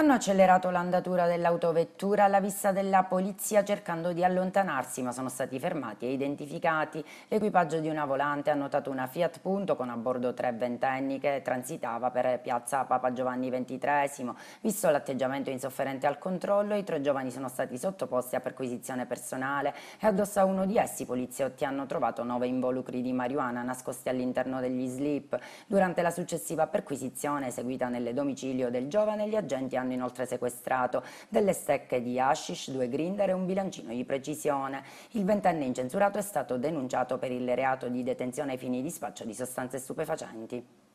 hanno accelerato l'andatura dell'autovettura alla vista della polizia cercando di allontanarsi ma sono stati fermati e identificati. L'equipaggio di una volante ha notato una Fiat Punto con a bordo tre ventenni che transitava per piazza Papa Giovanni XXIII. Visto l'atteggiamento insofferente al controllo i tre giovani sono stati sottoposti a perquisizione personale e addosso a uno di essi i poliziotti hanno trovato nove involucri di marijuana nascosti all'interno degli slip. Durante la successiva perquisizione eseguita nel domicilio del giovane gli agenti hanno hanno inoltre sequestrato delle stecche di hashish, due grinder e un bilancino di precisione. Il ventenne incensurato è stato denunciato per il reato di detenzione ai fini di spaccio di sostanze stupefacenti.